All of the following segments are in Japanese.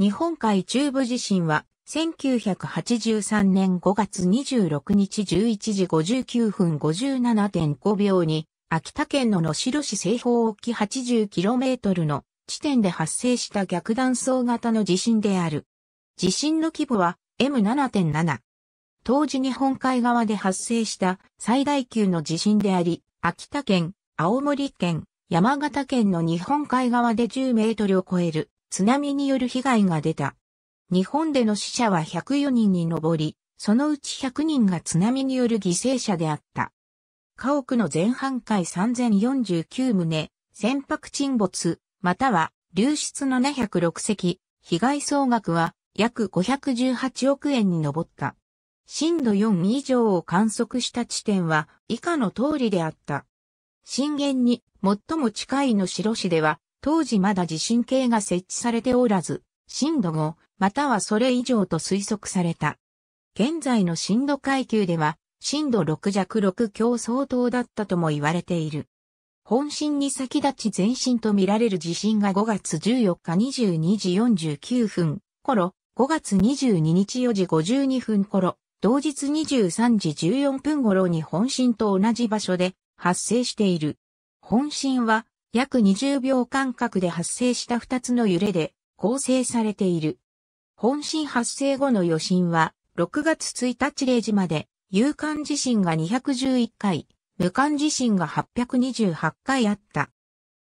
日本海中部地震は、1983年5月26日11時59分57.5秒に、秋田県の野代市西方沖 80km の地点で発生した逆断層型の地震である。地震の規模は M7.7。当時日本海側で発生した最大級の地震であり、秋田県、青森県、山形県の日本海側で10メートルを超える津波による被害が出た。日本での死者は104人に上り、そのうち100人が津波による犠牲者であった。家屋の全半壊3049棟、船舶沈没、または流出706隻、被害総額は約518億円に上った。震度4以上を観測した地点は以下の通りであった。震源に最も近いの城市では当時まだ地震計が設置されておらず、震度5、またはそれ以上と推測された。現在の震度階級では、震度6弱6強相当だったとも言われている。本震に先立ち前震とみられる地震が5月14日22時49分頃、5月22日4時52分頃、同日23時14分頃に本震と同じ場所で発生している。本震は約20秒間隔で発生した2つの揺れで構成されている。本震発生後の余震は、6月1日0時まで、有感地震が211回、無感地震が828回あった。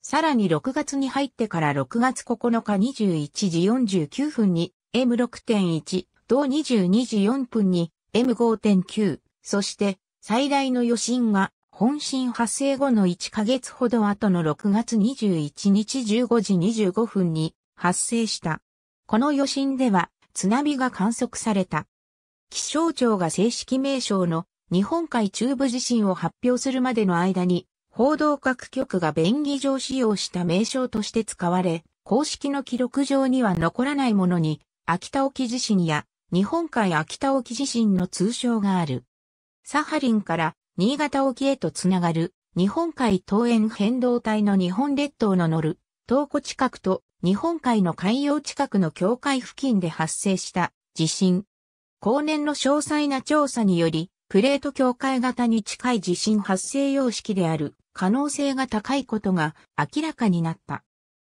さらに6月に入ってから6月9日21時49分に M6.1、同22時4分に M5.9、そして最大の余震が本震発生後の1ヶ月ほど後の6月21日15時25分に発生した。この余震では津波が観測された。気象庁が正式名称の日本海中部地震を発表するまでの間に、報道各局が便宜上使用した名称として使われ、公式の記録上には残らないものに、秋田沖地震や日本海秋田沖地震の通称がある。サハリンから新潟沖へとつながる、日本海東縁変動帯の日本列島の乗る、東湖近くと日本海の海洋近くの境界付近で発生した地震。後年の詳細な調査により、プレート境界型に近い地震発生様式である可能性が高いことが明らかになった。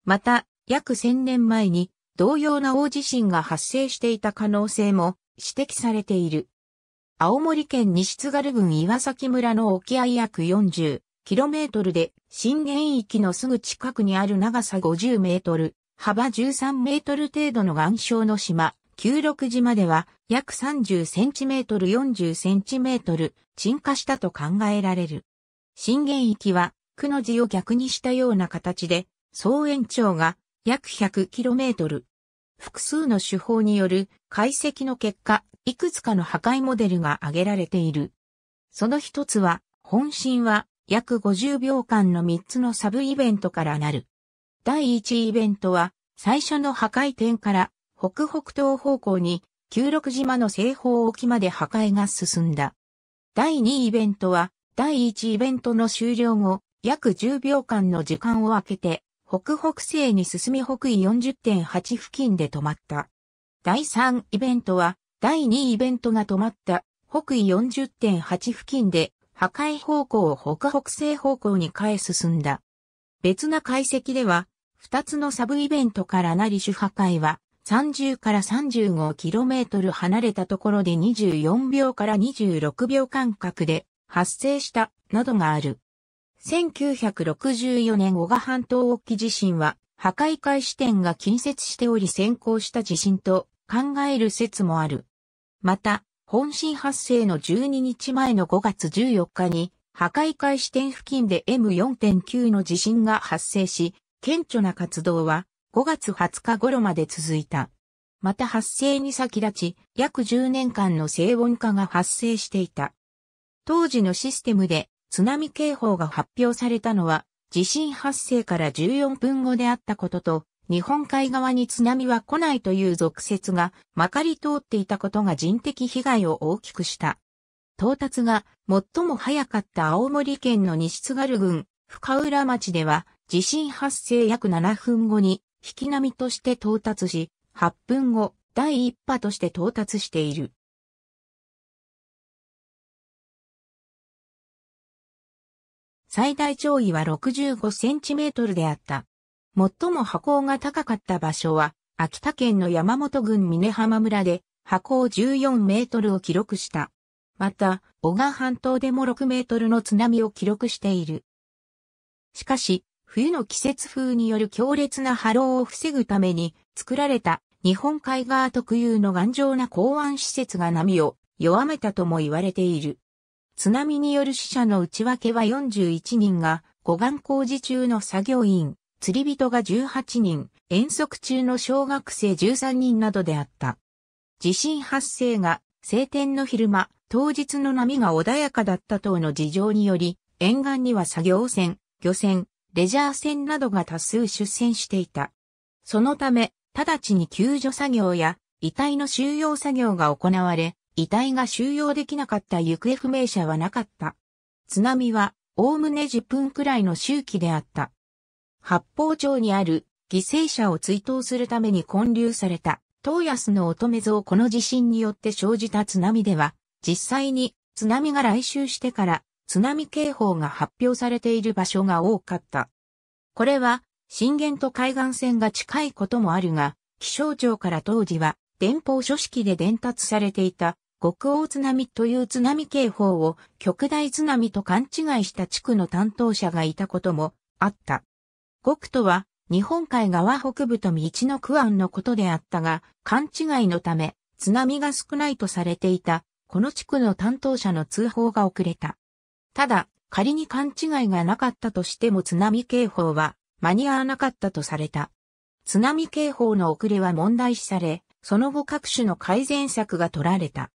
また、約1000年前に同様な大地震が発生していた可能性も指摘されている。青森県西津軽郡岩崎村の沖合約 40km で、震源域のすぐ近くにある長さ50メートル、幅13メートル程度の岩礁の島、九六島では約30センチメートル40センチメートル沈下したと考えられる。震源域は、区の字を逆にしたような形で、総延長が約 100km。複数の手法による解析の結果、いくつかの破壊モデルが挙げられている。その一つは、本心は約50秒間の3つのサブイベントからなる。第1イベントは、最初の破壊点から北北東方向に九六島の西方沖まで破壊が進んだ。第2イベントは、第1イベントの終了後、約10秒間の時間を空けて、北北西に進み北緯40.8付近で止まった。第3イベントは、第2イベントが止まった北緯40.8付近で破壊方向を北北西方向に変え進んだ。別な解析では、2つのサブイベントからなり主破壊は30から 35km 離れたところで24秒から26秒間隔で発生したなどがある。1964年小賀半島沖地震は破壊開始点が近接しており先行した地震と考える説もある。また、本震発生の12日前の5月14日に、破壊開始点付近で M4.9 の地震が発生し、顕著な活動は5月20日頃まで続いた。また発生に先立ち、約10年間の静音化が発生していた。当時のシステムで津波警報が発表されたのは、地震発生から14分後であったことと、日本海側に津波は来ないという俗説がまかり通っていたことが人的被害を大きくした。到達が最も早かった青森県の西津軽郡深浦町では地震発生約7分後に引き波として到達し、8分後第1波として到達している。最大潮位は65センチメートルであった。最も波高が高かった場所は、秋田県の山本郡峰浜村で、波高14メートルを記録した。また、小川半島でも6メートルの津波を記録している。しかし、冬の季節風による強烈な波浪を防ぐために作られた日本海側特有の頑丈な港湾施設が波を弱めたとも言われている。津波による死者の内訳は41人が護岸工事中の作業員釣り人が18人、遠足中の小学生13人などであった。地震発生が晴天の昼間、当日の波が穏やかだった等の事情により、沿岸には作業船、漁船、レジャー船などが多数出船していた。そのため、直ちに救助作業や遺体の収容作業が行われ、遺体が収容できなかった行方不明者はなかった。津波は、おおむね10分くらいの周期であった。八方町にある犠牲者を追悼するために建立された、東安の乙女像この地震によって生じた津波では、実際に津波が来襲してから津波警報が発表されている場所が多かった。これは震源と海岸線が近いこともあるが、気象庁から当時は電報書式で伝達されていた極大津波という津波警報を極大津波と勘違いした地区の担当者がいたこともあった。極とは、日本海側北部と道の区安のことであったが、勘違いのため、津波が少ないとされていた、この地区の担当者の通報が遅れた。ただ、仮に勘違いがなかったとしても津波警報は間に合わなかったとされた。津波警報の遅れは問題視され、その後各種の改善策が取られた。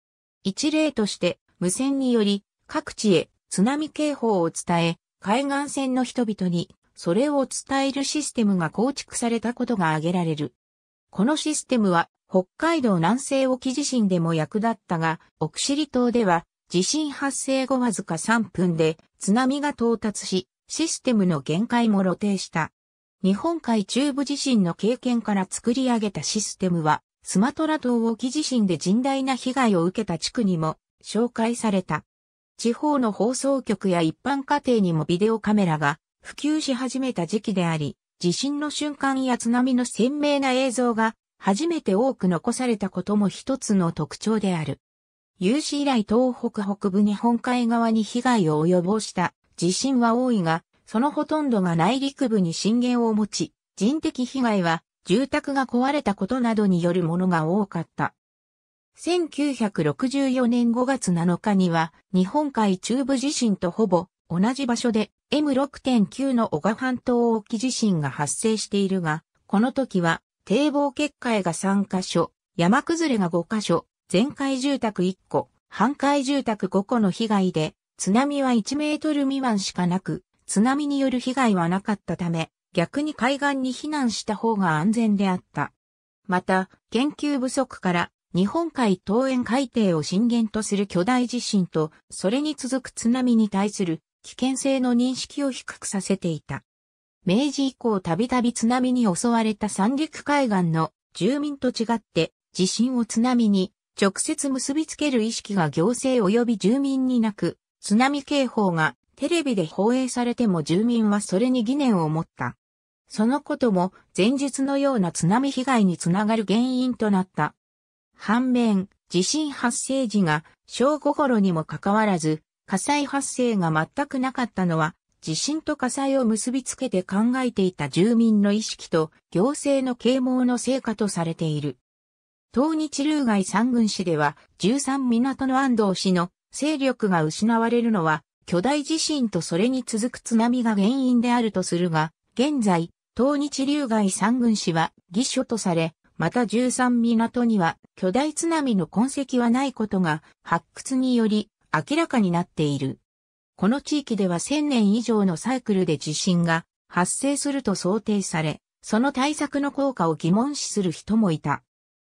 一例として、無線により各地へ津波警報を伝え、海岸線の人々にそれを伝えるシステムが構築されたことが挙げられる。このシステムは北海道南西沖地震でも役立ったが、奥尻島では地震発生後わずか3分で津波が到達し、システムの限界も露呈した。日本海中部地震の経験から作り上げたシステムは、スマトラ島沖地震で甚大な被害を受けた地区にも紹介された。地方の放送局や一般家庭にもビデオカメラが普及し始めた時期であり、地震の瞬間や津波の鮮明な映像が初めて多く残されたことも一つの特徴である。有史以来東北北部日本海側に被害を及ぼした地震は多いが、そのほとんどが内陸部に震源を持ち、人的被害は住宅が壊れたことなどによるものが多かった。1964年5月7日には日本海中部地震とほぼ同じ場所で M6.9 の小賀半島沖地震が発生しているが、この時は堤防決壊が3カ所、山崩れが5カ所、全壊住宅1個、半壊住宅5個の被害で、津波は1メートル未満しかなく、津波による被害はなかったため、逆に海岸に避難した方が安全であった。また、研究不足から、日本海東沿海底を震源とする巨大地震と、それに続く津波に対する危険性の認識を低くさせていた。明治以降たびたび津波に襲われた三陸海岸の住民と違って地震を津波に直接結びつける意識が行政及び住民になく、津波警報がテレビで放映されても住民はそれに疑念を持った。そのことも前述のような津波被害につながる原因となった。反面、地震発生時が正午頃にもかかわらず、火災発生が全くなかったのは、地震と火災を結びつけて考えていた住民の意識と行政の啓蒙の成果とされている。東日流外三軍市では13港の安藤市の勢力が失われるのは巨大地震とそれに続く津波が原因であるとするが、現在、東日流外三軍市は偽所とされ、また13港には巨大津波の痕跡はないことが発掘により明らかになっている。この地域では1000年以上のサイクルで地震が発生すると想定され、その対策の効果を疑問視する人もいた。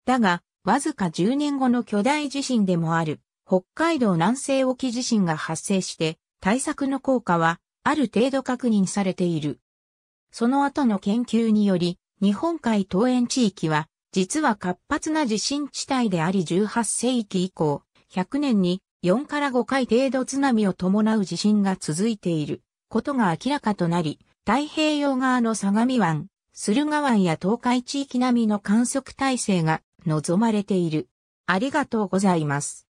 だが、わずか10年後の巨大地震でもある、北海道南西沖地震が発生して、対策の効果は、ある程度確認されている。その後の研究により、日本海東園地域は、実は活発な地震地帯であり18世紀以降、100年に4から5回程度津波を伴う地震が続いていることが明らかとなり、太平洋側の相模湾、駿河湾や東海地域並みの観測体制が望まれている。ありがとうございます。